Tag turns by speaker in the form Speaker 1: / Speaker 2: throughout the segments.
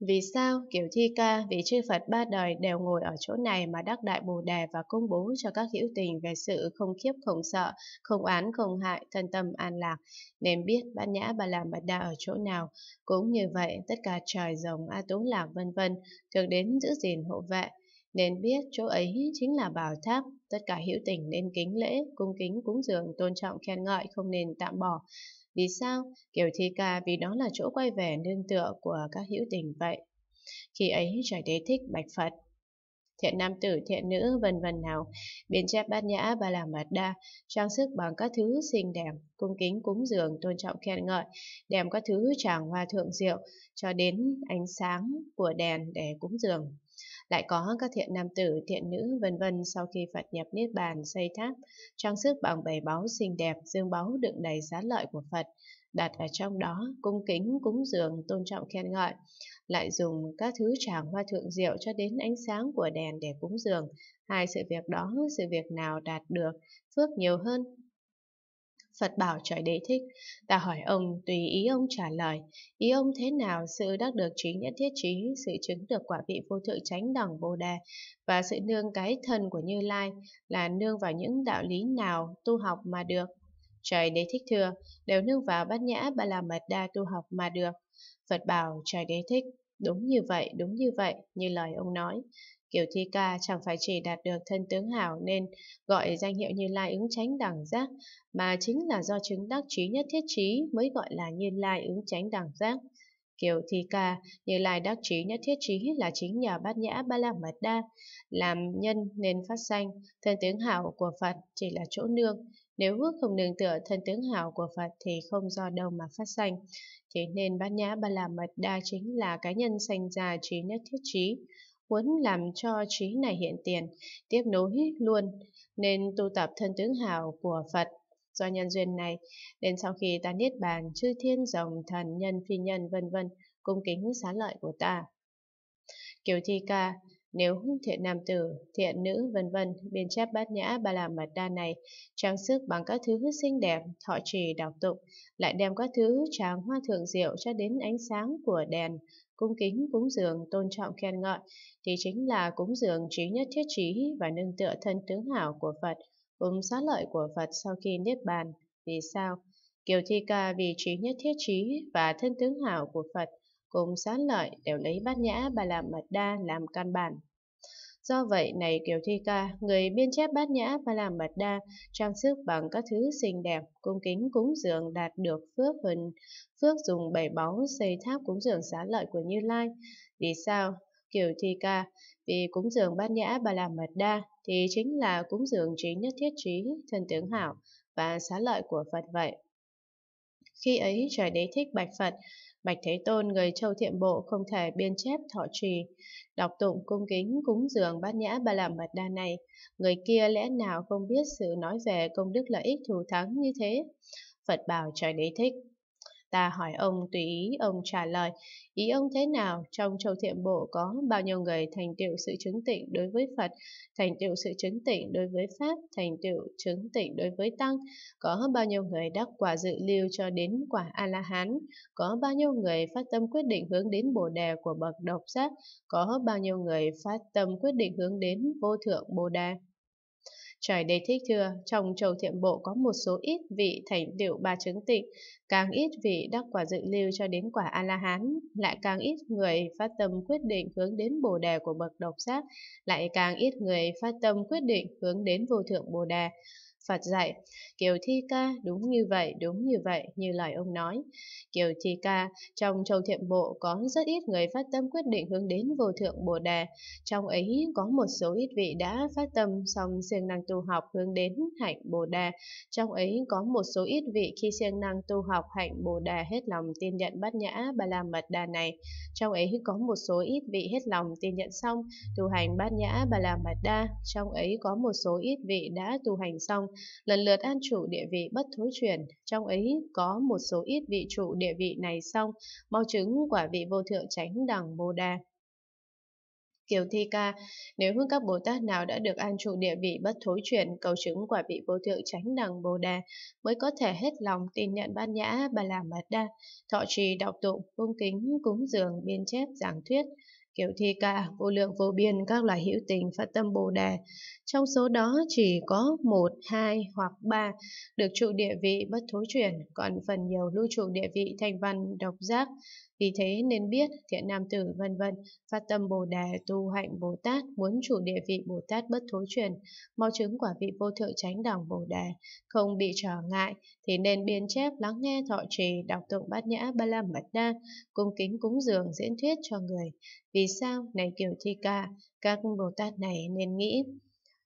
Speaker 1: Vì sao kiểu thi ca vị chư Phật ba đời đều ngồi ở chỗ này mà đắc đại bồ đề và công bố cho các hữu tình về sự không khiếp không sợ, không án không hại, thân tâm an lạc, nên biết bát nhã bà làm bạch đa ở chỗ nào. Cũng như vậy, tất cả trời rồng, a tú lạc vân vân thường đến giữ gìn hộ vệ, nên biết chỗ ấy chính là bảo tháp, tất cả hữu tình nên kính lễ, cung kính cúng dường, tôn trọng khen ngợi không nên tạm bỏ. Vì sao? Kiều Thi Ca vì đó là chỗ quay về nương tựa của các hữu tình vậy. Khi ấy trải đế thích bạch Phật. Thiện nam tử, thiện nữ, vân vân nào, biến chép bát nhã ba la mật đa, trang sức bằng các thứ xinh đẹp, cung kính cúng dường, tôn trọng khen ngợi, đem các thứ tràng hoa thượng diệu cho đến ánh sáng của đèn để cúng dường lại có các thiện nam tử, thiện nữ vân vân sau khi Phật nhập niết bàn xây tháp, trang sức bằng bảy báu xinh đẹp, dương báu đựng đầy giá lợi của Phật, đặt ở trong đó, cung kính, cúng dường, tôn trọng khen ngợi, lại dùng các thứ tràng hoa thượng diệu cho đến ánh sáng của đèn để cúng dường. Hai sự việc đó, sự việc nào đạt được, phước nhiều hơn, Phật bảo trời đế thích, ta hỏi ông tùy ý ông trả lời, ý ông thế nào sự đắc được trí nhất thiết trí, sự chứng được quả vị vô thượng chánh đẳng Bồ Đề và sự nương cái thần của Như Lai là nương vào những đạo lý nào tu học mà được. Trời đế thích thưa, đều nương vào bát nhã ba la mật đa tu học mà được. Phật bảo trời đế thích, đúng như vậy, đúng như vậy, như lời ông nói. Kiều Thi Ca chẳng phải chỉ đạt được thân tướng hảo nên gọi danh hiệu Như Lai ứng chánh đẳng giác, mà chính là do chứng đắc trí nhất thiết trí mới gọi là Như Lai ứng chánh đẳng giác. Kiều Thi Ca, Như Lai đắc trí nhất thiết trí là chính nhờ bát nhã ba la mật đa, làm nhân nên phát sanh, thân tướng hảo của Phật chỉ là chỗ nương, nếu ước không nương tựa thân tướng hảo của Phật thì không do đâu mà phát sanh. Thế nên bát nhã ba la mật đa chính là cái nhân sanh ra trí nhất thiết trí muốn làm cho trí này hiện tiền, tiếp nối luôn, nên tu tập thân tướng hảo của Phật. Do nhân duyên này, đến sau khi ta niết bàn chư thiên rồng thần nhân phi nhân vân vân cung kính xá lợi của ta. Kiều Thi Ca nếu thiện nam tử, thiện nữ vân vân biên chép bát nhã ba la mật đa này trang sức bằng các thứ xinh đẹp, thọ trì đọc tụng, lại đem các thứ tràng hoa thượng diệu cho đến ánh sáng của đèn, cung kính cúng dường tôn trọng khen ngợi thì chính là cúng dường trí nhất thiết trí và nương tựa thân tướng hảo của Phật, cùng xá lợi của Phật sau khi niết bàn. Vì sao? Kiều Thi Ca vì trí nhất thiết trí và thân tướng hảo của Phật cùng xá lợi đều lấy bát nhã bà làm mật đa làm căn bản Do vậy, này Kiều Thi Ca, người biên chép bát nhã và làm mật đa, trang sức bằng các thứ xinh đẹp, cung kính cúng dường đạt được phước hình, phước dùng bảy báu xây tháp cúng dường xá lợi của Như Lai. Vì sao? Kiều Thi Ca, vì cúng dường bát nhã và làm mật đa thì chính là cúng dường trí nhất thiết trí, thần tướng hảo và xá lợi của Phật vậy. Khi ấy trời đế thích bạch Phật, bạch Thế Tôn người châu thiện bộ không thể biên chép thọ trì, đọc tụng cung kính cúng dường bát nhã ba la mật đa này, người kia lẽ nào không biết sự nói về công đức lợi ích thù thắng như thế? Phật bảo trời đế thích, Ta hỏi ông tùy ý, ông trả lời. Ý ông thế nào? Trong châu thiện bộ có bao nhiêu người thành tựu sự chứng tịnh đối với Phật, thành tựu sự chứng tịnh đối với Pháp, thành tựu chứng tịnh đối với Tăng? Có bao nhiêu người đắc quả dự lưu cho đến quả A-la-hán? Có bao nhiêu người phát tâm quyết định hướng đến Bồ Đề của bậc độc giác? Có bao nhiêu người phát tâm quyết định hướng đến vô thượng Bồ đề Trời đầy thích thưa, trong trầu thiện bộ có một số ít vị thành tựu ba chứng tịnh, càng ít vị đắc quả dự lưu cho đến quả A-la-hán, lại càng ít người phát tâm quyết định hướng đến bồ đề của bậc độc giác, lại càng ít người phát tâm quyết định hướng đến vô thượng bồ đề. Phật dạy, Kiều Thi Ca đúng như vậy, đúng như vậy, như lời ông nói. Kiều Thi Ca, trong châu thiện bộ có rất ít người phát tâm quyết định hướng đến vô thượng Bồ đề Trong ấy có một số ít vị đã phát tâm xong siêng năng tu học hướng đến hạnh Bồ đề Trong ấy có một số ít vị khi siêng năng tu học hạnh Bồ đề hết lòng tin nhận bát nhã ba la mật đà này. Trong ấy có một số ít vị hết lòng tin nhận xong tu hành bát nhã ba la mật đa. Trong ấy có một số ít vị đã tu hành xong lần lượt an trụ địa vị bất thối chuyển, trong ấy có một số ít vị trụ địa vị này xong, mau chứng quả vị vô thượng chánh đẳng Bồ Đà. Kiều Thi Ca, nếu hướng các Bồ Tát nào đã được an trụ địa vị bất thối chuyển, cầu chứng quả vị vô thượng chánh đẳng Bồ Đà, mới có thể hết lòng tin nhận ban nhã bà la mật đa, thọ trì đọc tụng, cung kính, cúng dường, biên chép, giảng thuyết kiểu thi ca, vô lượng vô biên các loại hữu tình phát tâm Bồ Đề. Trong số đó chỉ có một, hai hoặc ba được trụ địa vị bất thối chuyển, còn phần nhiều lưu trụ địa vị thành văn, độc giác, vì thế nên biết thiện nam tử vân vân phát tâm Bồ Đề tu hạnh Bồ Tát muốn chủ địa vị Bồ Tát bất thối truyền, mau chứng quả vị vô thượng chánh đẳng Bồ Đề, không bị trở ngại thì nên biên chép lắng nghe thọ trì đọc tụng bát nhã ba la mật đa, cung kính cúng dường diễn thuyết cho người. Vì sao này kiểu thi ca, các Bồ Tát này nên nghĩ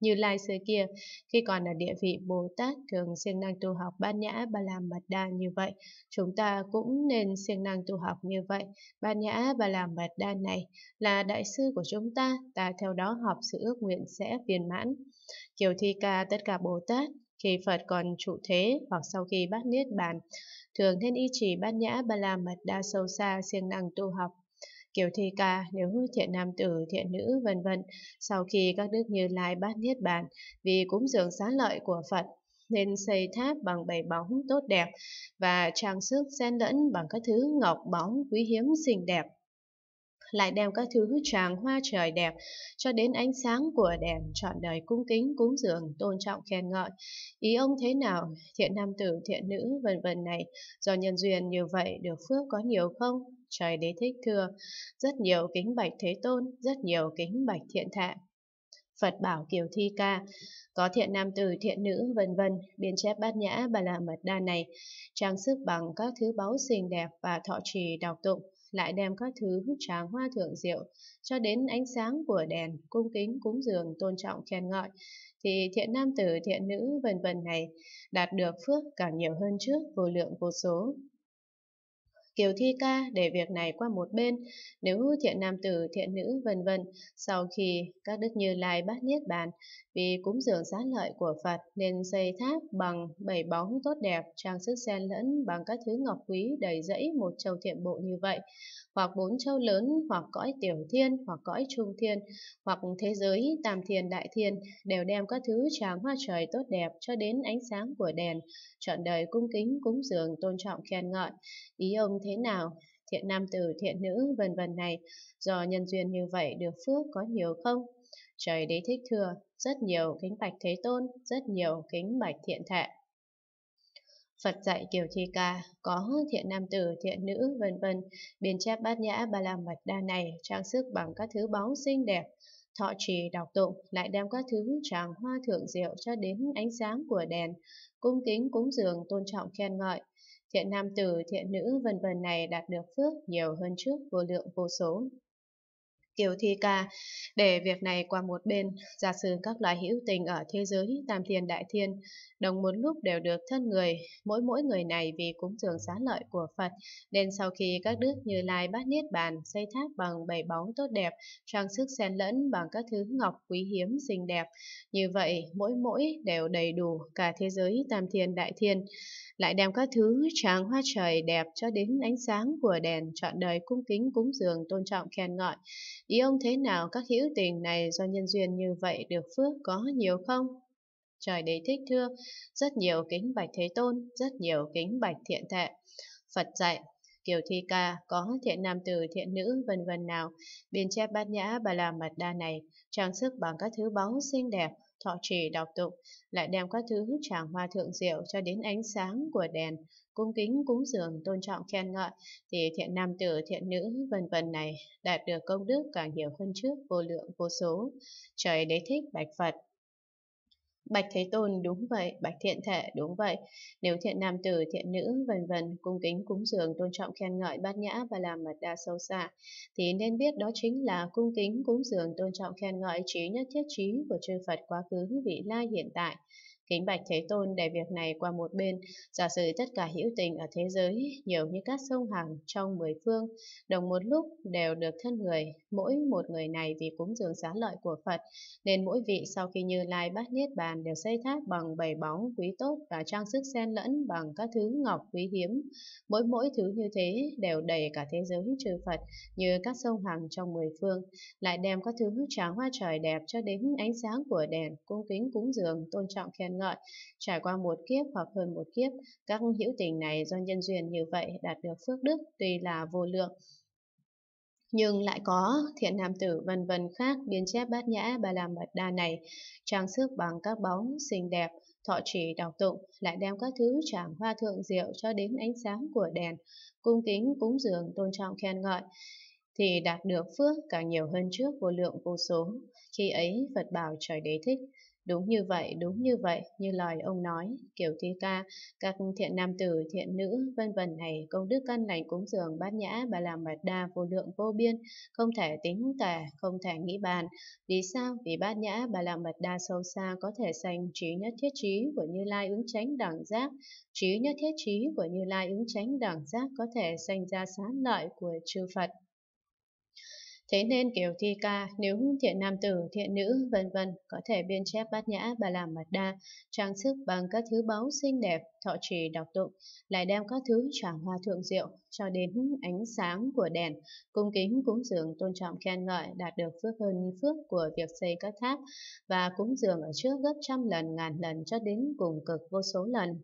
Speaker 1: như Lai xưa kia, khi còn ở địa vị Bồ Tát thường siêng năng tu học bát nhã ba la mật đa như vậy, chúng ta cũng nên siêng năng tu học như vậy. Bát nhã ba la mật đa này là đại sư của chúng ta, ta theo đó học sự ước nguyện sẽ viên mãn. Kiều thi ca tất cả Bồ Tát, khi Phật còn trụ thế hoặc sau khi bát niết bàn, thường nên y trì bát nhã ba la mật đa sâu xa siêng năng tu học kiểu thi ca, nếu thiện nam tử, thiện nữ, vân vân. Sau khi các đức Như Lai bát niết bàn vì cúng dường xá lợi của Phật, nên xây tháp bằng bảy bóng tốt đẹp và trang sức xen lẫn bằng các thứ ngọc bóng quý hiếm xinh đẹp lại đem các thứ tràng hoa trời đẹp cho đến ánh sáng của đèn trọn đời cung kính cúng dường tôn trọng khen ngợi ý ông thế nào thiện nam tử thiện nữ vân vân này do nhân duyên như vậy được phước có nhiều không trời đế thích thưa rất nhiều kính bạch thế tôn, rất nhiều kính bạch thiện thạng. Phật bảo Kiều Thi Ca, có thiện nam tử, thiện nữ, vân vân, biên chép bát nhã bà la mật đa này, trang sức bằng các thứ báu xinh đẹp và thọ trì đọc tụng, lại đem các thứ tràng hoa thượng diệu cho đến ánh sáng của đèn, cung kính cúng dường tôn trọng khen ngợi, thì thiện nam tử, thiện nữ, vân vân này đạt được phước càng nhiều hơn trước vô lượng vô số. Kiều Thi Ca để việc này qua một bên, nếu thiện nam tử, thiện nữ vân vân. Sau khi các đức Như Lai bát niết bàn vì cúng dường giá lợi của Phật nên xây tháp bằng bảy bóng tốt đẹp, trang sức xen lẫn bằng các thứ ngọc quý đầy rẫy một châu thiện bộ như vậy, hoặc bốn châu lớn, hoặc cõi tiểu thiên, hoặc cõi trung thiên, hoặc thế giới tam thiên đại thiên đều đem các thứ tràng hoa trời tốt đẹp cho đến ánh sáng của đèn, chọn đời cung kính cúng dường tôn trọng khen ngợi. Ý ông thế nào, thiện nam tử, thiện nữ, vân vân này, do nhân duyên như vậy được phước có nhiều không? Trời đế thích thừa, rất nhiều kính bạch thế tôn, rất nhiều kính bạch thiện thệ. Phật dạy Kiều Thi Ca có thiện nam tử, thiện nữ, vân vân, biên chép bát nhã ba la mật đa này trang sức bằng các thứ báu xinh đẹp, thọ trì đọc tụng lại đem các thứ tràng hoa thượng diệu cho đến ánh sáng của đèn, cung kính cúng dường tôn trọng khen ngợi, thiện nam tử, thiện nữ vân vân này đạt được phước nhiều hơn trước vô lượng vô số. Kiều Thi Ca, để việc này qua một bên, giả sử các loài hữu tình ở thế giới tam thiên đại thiên, đồng một lúc đều được thân người, mỗi mỗi người này vì cúng dường xá lợi của Phật, nên sau khi các đức như lai bát niết bàn, xây tháp bằng bảy bóng tốt đẹp, trang sức xen lẫn bằng các thứ ngọc quý hiếm xinh đẹp, như vậy mỗi mỗi đều đầy đủ cả thế giới tam thiên đại thiên, lại đem các thứ tráng hoa trời đẹp cho đến ánh sáng của đèn trọn đời cung kính cúng dường tôn trọng khen ngợi Ý ông thế nào các hữu tình này do nhân duyên như vậy được phước có nhiều không? Trời đế thích thưa, rất nhiều kính bạch thế tôn, rất nhiều kính bạch thiện thệ. Phật dạy, kiều thi ca có thiện nam tử, thiện nữ, vân vân nào, biên chép bát nhã bà la mật đa này, trang sức bằng các thứ báu xinh đẹp, thọ trì đọc tụng, lại đem các thứ tràng hoa thượng diệu cho đến ánh sáng của đèn, cung kính cúng dường tôn trọng khen ngợi thì thiện nam tử thiện nữ vân vân này đạt được công đức càng nhiều hơn trước vô lượng vô số trời đế thích bạch phật Bạch Thế Tôn đúng vậy, Bạch Thiện Thể đúng vậy. Nếu thiện nam tử, thiện nữ, vân vân cung kính cúng dường tôn trọng khen ngợi bát nhã và làm mật đa sâu xa, thì nên biết đó chính là cung kính cúng dường tôn trọng khen ngợi trí nhất thiết trí của chư Phật quá khứ vị lai hiện tại. Kính bạch Thế Tôn để việc này qua một bên, giả sử tất cả hữu tình ở thế giới, nhiều như các sông hàng trong mười phương, đồng một lúc đều được thân người, mỗi một người này vì cúng dường xá lợi của Phật, nên mỗi vị sau khi như lai bát niết bàn đều xây tháp bằng bảy bóng quý tốt và trang sức xen lẫn bằng các thứ ngọc quý hiếm. Mỗi mỗi thứ như thế đều đầy cả thế giới trừ Phật như các sông hàng trong mười phương, lại đem các thứ tráng hoa trời đẹp cho đến ánh sáng của đèn, cung kính cúng dường, tôn trọng khen khen ngợi. Trải qua một kiếp hoặc hơn một kiếp, các hữu tình này do nhân duyên như vậy đạt được phước đức tuy là vô lượng, nhưng lại có thiện nam tử vân vân khác biến chép bát nhã ba la mật đa này trang sức bằng các bóng xinh đẹp thọ trì đọc tụng lại đem các thứ tràng hoa thượng diệu cho đến ánh sáng của đèn cung kính cúng dường tôn trọng khen ngợi thì đạt được phước càng nhiều hơn trước vô lượng vô số khi ấy phật bảo trời đế thích Đúng như vậy, đúng như vậy, như lời ông nói, kiểu thi ca, các thiện nam tử, thiện nữ, vân vân này, công đức căn lành cúng dường bát nhã, bà làm mật đa vô lượng vô biên, không thể tính tả, không thể nghĩ bàn. Vì sao? Vì bát nhã, bà làm mật đa sâu xa có thể sanh trí nhất thiết trí của Như Lai ứng tránh đẳng giác, trí nhất thiết trí của Như Lai ứng tránh đẳng giác có thể sanh ra sáng lợi của chư Phật. Thế nên kiểu thi ca, nếu thiện nam tử, thiện nữ, vân vân có thể biên chép bát nhã bà làm mật đa, trang sức bằng các thứ báu xinh đẹp, thọ trì đọc tụng, lại đem các thứ tràng hoa thượng diệu cho đến ánh sáng của đèn, cung kính cúng dường tôn trọng khen ngợi đạt được phước hơn phước của việc xây các tháp và cúng dường ở trước gấp trăm lần ngàn lần cho đến cùng cực vô số lần